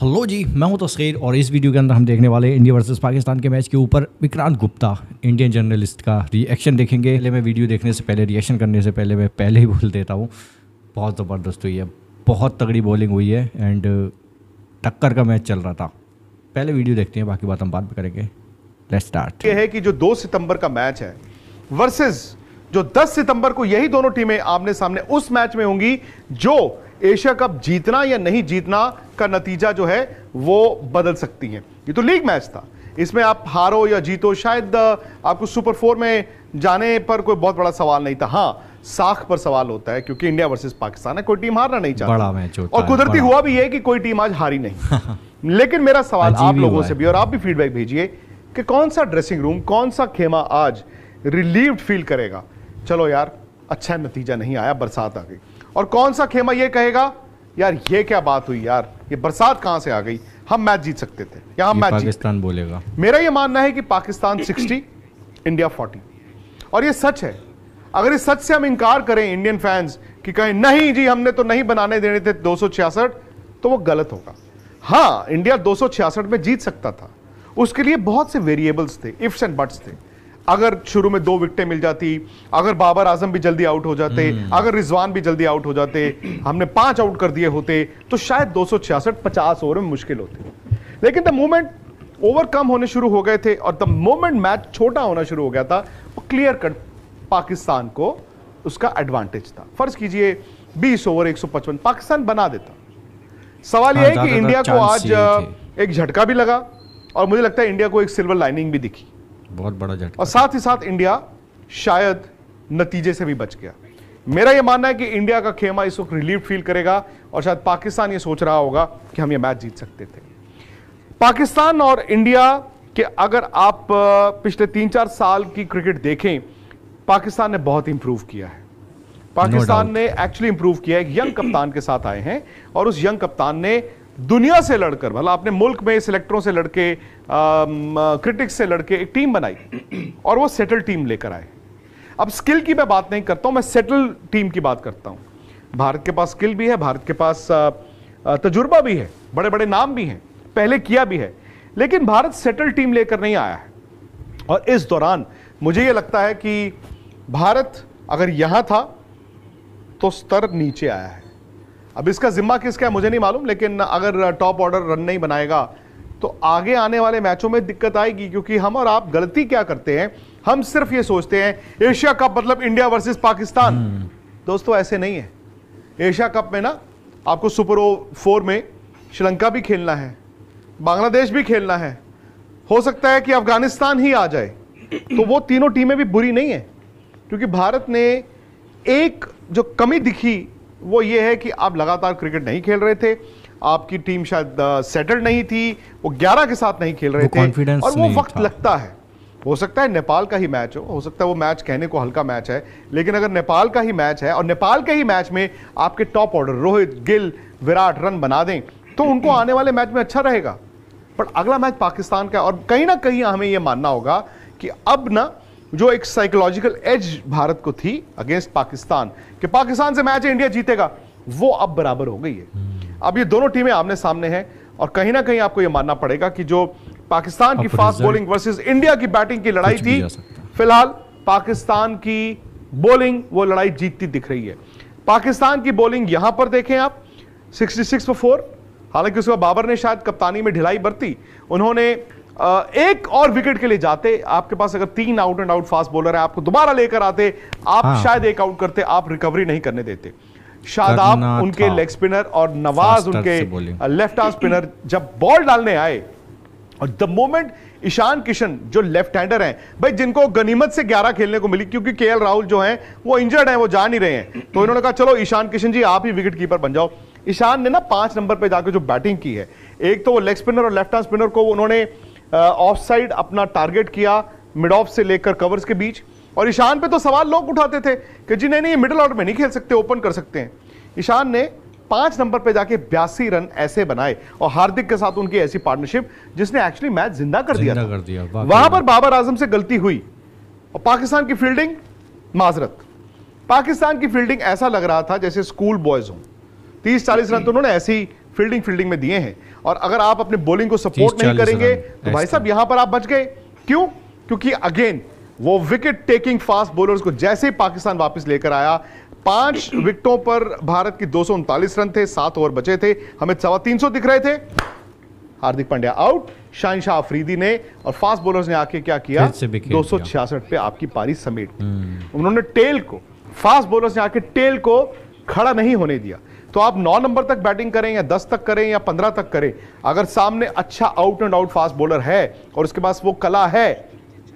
Hello जी मैं हूं तस्खीर और इस वीडियो के अंदर हम देखने वाले इंडिया वर्सेस पाकिस्तान के मैच के ऊपर विक्रांत गुप्ता इंडियन जर्नलिस्ट का रिएक्शन देखेंगे पहले मैं वीडियो देखने से पहले रिएक्शन करने से पहले मैं पहले ही बोल देता हूँ बहुत ज़बरदस्त हुई है बहुत तगड़ी बॉलिंग हुई है एंड टक्कर का मैच चल रहा था पहले वीडियो देखते हैं बाकी बात हम बाद में करेंगे स्टार्ट ये है कि जो दो सितंबर का मैच है वर्सेज जो दस सितंबर को यही दोनों टीमें आमने सामने उस मैच में होंगी जो एशिया कप जीतना या नहीं जीतना का नतीजा जो है वो बदल सकती है ये तो लीग मैच था इसमें आप हारो या जीतो शायद आपको सुपर फोर में जाने पर कोई बहुत बड़ा सवाल नहीं था हाँ साख पर सवाल होता है क्योंकि इंडिया वर्सेस पाकिस्तान है कोई टीम हारना नहीं चाहता बड़ा मैच और कुदरती हुआ भी है कि कोई टीम आज हारी नहीं लेकिन मेरा सवाल आप लोगों से भी और आप भी फीडबैक भेजिए कि कौन सा ड्रेसिंग रूम कौन सा खेमा आज रिलीव्ड फील करेगा चलो यार अच्छा नतीजा नहीं आया बरसात आ गई और कौन सा खेमा ये कहेगा यार ये क्या बात हुई यार ये बरसात कहां से आ गई हम मैच जीत सकते थे या हम मैच पाकिस्तान बोलेगा मेरा ये मानना है कि पाकिस्तान 60 इंडिया 40 और ये सच है अगर इस सच से हम इनकार करें इंडियन फैंस कि कहें नहीं जी हमने तो नहीं बनाने देने थे दो तो वो गलत होगा हाँ इंडिया दो में जीत सकता था उसके लिए बहुत से वेरिएबल्स थे इफ्स एंड बट्स थे अगर शुरू में दो विकटें मिल जाती अगर बाबर आजम भी जल्दी आउट हो जाते हम्म। अगर रिजवान भी जल्दी आउट हो जाते हमने पांच आउट कर दिए होते तो शायद दो सौ छियासठ पचास ओवर में मुश्किल होती लेकिन द मोमेंट ओवर कम होने शुरू हो गए थे और द मोमेंट मैच छोटा होना शुरू हो गया था वो क्लियर कट पाकिस्तान को उसका एडवांटेज था फर्ज कीजिए 20 ओवर 155 पाकिस्तान बना देता सवाल हाँ, यह है कि इंडिया को आज एक झटका भी लगा और मुझे लगता है इंडिया को एक सिल्वर लाइनिंग भी दिखी बहुत बड़ा झटका और साथ ही साथ इंडिया शायद नतीजे से भी बच गया मेरा यह मानना है कि इंडिया का खेमा इस वक्त रिलीफ फील करेगा और शायद पाकिस्तान ये सोच रहा होगा कि हम ये मैच जीत सकते थे पाकिस्तान और इंडिया के अगर आप पिछले तीन चार साल की क्रिकेट देखें पाकिस्तान ने बहुत इंप्रूव किया है पाकिस्तान no ने एक्चुअली इंप्रूव किया है यंग कप्तान के साथ आए हैं और उस यंग कप्तान ने दुनिया से लड़कर भला मतलब आपने मुल्क में सिलेक्टरों से लड़के क्रिटिक्स से लड़के एक टीम बनाई और वो सेटल टीम लेकर आए अब स्किल की मैं बात नहीं करता हूं मैं सेटल टीम की बात करता हूं भारत के पास स्किल भी है भारत के पास तजुर्बा भी है बड़े बड़े नाम भी हैं पहले किया भी है लेकिन भारत सेटल टीम लेकर नहीं आया है और इस दौरान मुझे यह लगता है कि भारत अगर यहां था तो स्तर नीचे आया है अब इसका जिम्मा किसका है मुझे नहीं मालूम लेकिन अगर टॉप ऑर्डर रन नहीं बनाएगा तो आगे आने वाले मैचों में दिक्कत आएगी क्योंकि हम और आप गलती क्या करते हैं हम सिर्फ ये सोचते हैं एशिया कप मतलब इंडिया वर्सेस पाकिस्तान हम्म। दोस्तों ऐसे नहीं है एशिया कप में ना आपको सुपर फोर में श्रीलंका भी खेलना है बांग्लादेश भी खेलना है हो सकता है कि अफगानिस्तान ही आ जाए तो वो तीनों टीमें भी बुरी नहीं है क्योंकि भारत ने एक जो कमी दिखी वो ये है कि आप लगातार क्रिकेट नहीं खेल रहे थे आपकी टीम शायद सेटल नहीं थी वो ग्यारह के साथ नहीं खेल रहे थे और वो वक्त लगता है हो सकता है नेपाल का ही मैच हो हो सकता है वो मैच कहने को हल्का मैच है लेकिन अगर नेपाल का ही मैच है और नेपाल के ही मैच में आपके top order Rohit Gill Virat run बना दें तो उनको आने वाले मैच में अच्छा रहेगा बट अगला मैच पाकिस्तान का और कहीं ना कहीं हमें यह मानना होगा कि अब ना जो एक साइकोलॉजिकल एज भारत को थी अगेंस्ट पाकिस्तान कि पाकिस्तान से मैच इंडिया जीतेगा वो अब बराबर हो गई है हम्म। अब ये दोनों टीमें आमने सामने हैं और कहीं ना कहीं आपको ये मानना पड़ेगा कि जो पाकिस्तान की फास्ट बॉलिंग वर्सेस इंडिया की बैटिंग की लड़ाई थी फिलहाल पाकिस्तान की बॉलिंग वो लड़ाई जीतती दिख रही है पाकिस्तान की बॉलिंग यहां पर देखें आप 66 फॉर फोर हालांकि उसके बाद बाबर ने शायद कप्तानी में ढिलाई बरती उन्होंने एक और विकेट के लिए जाते आपके पास अगर तीन out and out fast bowler है आपको दोबारा लेकर आते आप हाँ। शायद एक आउट करते आप रिकवरी नहीं करने देते शादाब उनके लेग स्पिनर और नवाज उनके लेफ्ट आर्म स्पिनर जब बॉल डालने आए और द मोमेंट ईशान किशन जो लेफ्ट हैंडर हैं भाई जिनको गनीमत से 11 खेलने को मिली क्योंकि के राहुल जो हैं वो इंजर्ड हैं वो जा नहीं रहे हैं तो इन्होंने कहा चलो ईशान किशन जी आप ही विकेट कीपर बन जाओ ईशान ने ना पांच नंबर पे जाकर जो बैटिंग की है एक तो वो लेग स्पिनर और लेफ्ट हैंड स्पिनर को उन्होंने ऑफ साइड अपना टारगेट किया मिड ऑफ से लेकर कवर्स के बीच और ईशान पे तो सवाल लोग उठाते थे कि जी नहीं नहीं मिडिल ऑर्डर में नहीं खेल सकते ओपन कर सकते हैं ईशान ने पांच नंबर पे जाके बयासी रन ऐसे बनाए और हार्दिक के साथ उनकी ऐसी पार्टनरशिप जिसने एक्चुअली मैच जिंदा कर दिया, कर दिया वहां पर बाबर आजम से गलती हुई और पाकिस्तान की फील्डिंग माजरत पाकिस्तान की फील्डिंग ऐसा लग रहा था जैसे स्कूल बॉयज हों तीस चालीस रन तो उन्होंने ऐसे ही फील्डिंग फील्डिंग में दिए हैं और अगर आप अपने बॉलिंग को सपोर्ट नहीं करेंगे तो भाई साहब यहां पर आप बच गए क्यों क्योंकि अगेन वो विकेट टेकिंग फास्ट बॉलर्स को जैसे ही पाकिस्तान वापस लेकर आया पांच विकेटों पर भारत की दो रन थे सात ओवर बचे थे हमें सवा तीन दिख रहे थे हार्दिक पांड्या आउट शाहिन शाह अफरीदी ने और फास्ट बॉलर्स ने आके क्या किया दो पे आपकी पारी समेट हम्म। उन्होंने टेल को फास्ट बॉलर्स ने आके टेल को खड़ा नहीं होने दिया तो आप नौ नंबर तक बैटिंग करें या दस तक करें या पंद्रह तक करें अगर सामने अच्छा out and out fast bowler है और उसके पास वो कला है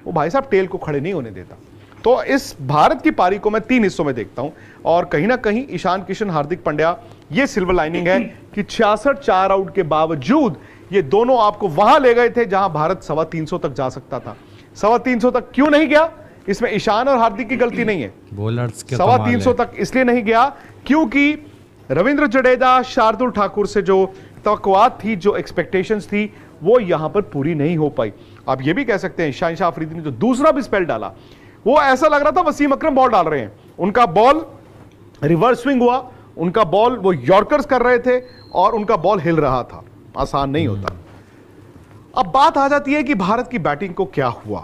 वो भाई साहब टेल को खड़े नहीं होने देता तो इस भारत की पारी को मैं तीन हिस्सों में देखता हूं और कहीं ना कहीं ईशान किशन हार्दिक पंड्या ये सिल्वर लाइनिंग है कि छियासठ चार आउट के बावजूद ये दोनों आपको वहां ले गए थे जहां भारत सवा तीन सौ तक जा सकता था सवा तीन सौ तक क्यों नहीं गया इसमें ईशान और हार्दिक की गलती नहीं है सवा तीन सौ तक इसलिए नहीं गया क्योंकि रविंद्र जडेजा शार्दुल ठाकुर से जो तकवात थी जो एक्सपेक्टेशंस थी वो यहां पर पूरी नहीं हो पाई आप ये भी कह सकते हैं शाहिशाह अफरीदी ने जो दूसरा भी स्पेल डाला वो ऐसा लग रहा था वसीम अक्रम बॉल डाल रहे हैं उनका बॉल रिवर्स स्विंग हुआ उनका बॉल वो यॉर्कर्स कर रहे थे और उनका बॉल हिल रहा था आसान नहीं होता अब बात आ जाती है कि भारत की बैटिंग को क्या हुआ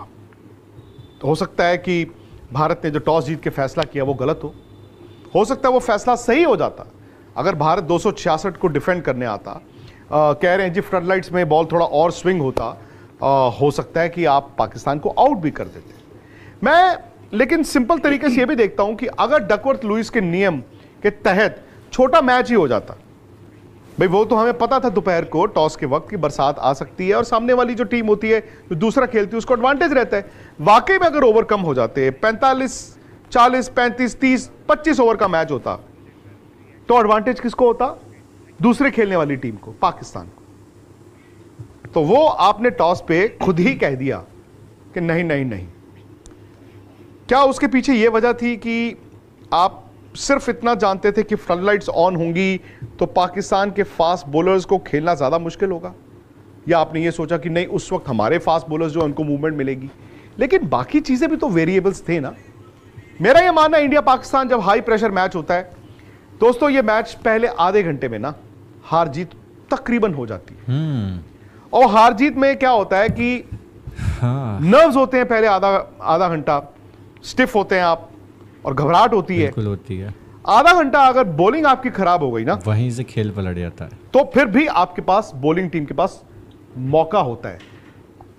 तो हो सकता है कि भारत ने जो टॉस जीत के फैसला किया वो गलत हो हो सकता है वो फैसला सही हो जाता अगर भारत दो को डिफेंड करने आता आ, कह रहे हैं जी फ्लडलाइट्स में बॉल थोड़ा और स्विंग होता आ, हो सकता है कि आप पाकिस्तान को आउट भी कर देते मैं लेकिन सिंपल तरीके से ये भी देखता हूं कि अगर डकवर्थ लुइस के नियम के तहत छोटा मैच ही हो जाता भाई वो तो हमें पता था दोपहर को टॉस के वक्त की बरसात आ सकती है और सामने वाली जो टीम होती है जो दूसरा खेलती है उसको एडवांटेज रहता है वाकई में अगर ओवर कम हो जाते पैंतालीस चालीस पैंतीस तीस पच्चीस ओवर का मैच होता तो एडवांटेज किसको होता दूसरे खेलने वाली टीम को पाकिस्तान को तो वो आपने टॉस पे खुद ही कह दिया कि नहीं नहीं नहीं क्या उसके पीछे ये वजह थी कि आप सिर्फ इतना जानते थे कि फ्रंट लाइट्स ऑन होंगी तो पाकिस्तान के फास्ट बॉलर्स को खेलना ज़्यादा मुश्किल होगा या आपने ये सोचा कि नहीं उस वक्त हमारे फास्ट बॉलर्स जो उनको मूवमेंट मिलेगी लेकिन बाकी चीज़ें भी तो वेरिएबल्स थे ना मेरा ये मानना इंडिया पाकिस्तान जब हाई प्रेशर मैच होता है दोस्तों ये मैच पहले आधे घंटे में ना हार जीत तकरीबन हो जाती है हम्म। और हार जीत में क्या होता है कि हाँ। नर्व्स होते हैं पहले आधा आधा घंटा स्टिफ होते हैं आप और घबराहट होती है होती है आधा घंटा अगर बॉलिंग आपकी खराब हो गई ना वहीं से खेल पलट जाता है तो फिर भी आपके पास बॉलिंग टीम के पास मौका होता है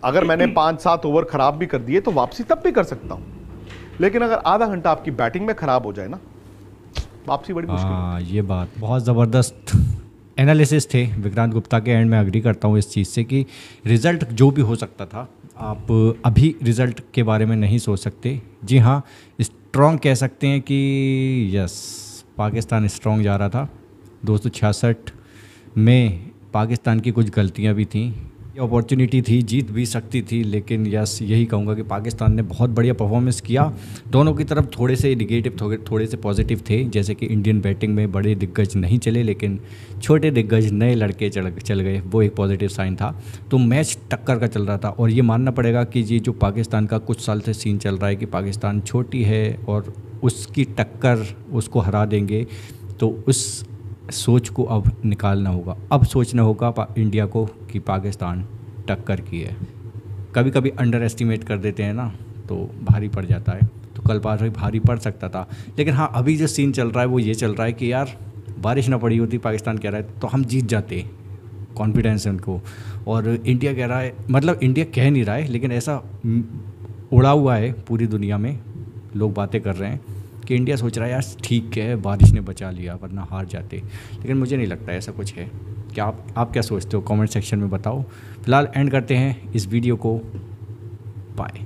अगर मैंने पांच सात ओवर खराब भी कर दिए तो वापसी तब भी कर सकता हूं लेकिन अगर आधा घंटा आपकी बैटिंग में खराब हो जाए ना वापसी बड़ी मुश्किल हाँ ये बात बहुत ज़बरदस्त एनालिसिस थे विक्रांत गुप्ता के एंड मैं अग्री करता हूँ इस चीज़ से कि रिज़ल्ट जो भी हो सकता था आप अभी रिज़ल्ट के बारे में नहीं सोच सकते जी हाँ स्ट्रॉन्ग कह सकते हैं कि यस पाकिस्तान स्ट्रॉन्ग जा रहा था दो में पाकिस्तान की कुछ गलतियाँ भी थीं अपॉर्चुनिटी थी जीत भी सकती थी लेकिन यस यही कहूँगा कि पाकिस्तान ने बहुत बढ़िया परफॉर्मेंस किया दोनों की तरफ थोड़े से निगेटिव थोड़े थोड़े से पॉजिटिव थे जैसे कि इंडियन बैटिंग में बड़े दिग्गज नहीं चले लेकिन छोटे दिग्गज नए लड़के चल चल गए वो एक पॉजिटिव साइन था तो मैच टक्कर का चल रहा था और ये मानना पड़ेगा कि ये जो पाकिस्तान का कुछ साल से सीन चल रहा है कि पाकिस्तान छोटी है और उसकी टक्कर उसको हरा देंगे तो उस सोच को अब निकालना होगा अब सोचना होगा इंडिया को कि पाकिस्तान टक्कर की है कभी कभी अंडर एस्टिमेट कर देते हैं ना तो भारी पड़ जाता है तो कल पास भी भारी पड़ सकता था लेकिन हाँ अभी जो सीन चल रहा है वो ये चल रहा है कि यार बारिश ना पड़ी होती पाकिस्तान कह रहा है तो हम जीत जाते कॉन्फिडेंस है उनको और इंडिया कह रहा है मतलब इंडिया कह नहीं रहा है लेकिन ऐसा उड़ा हुआ है पूरी दुनिया में लोग बातें कर रहे हैं कि इंडिया सोच रहा है यार ठीक है बारिश ने बचा लिया वरना हार जाते लेकिन मुझे नहीं लगता ऐसा कुछ है क्या आप आप क्या सोचते हो कमेंट सेक्शन में बताओ फिलहाल एंड करते हैं इस वीडियो को बाय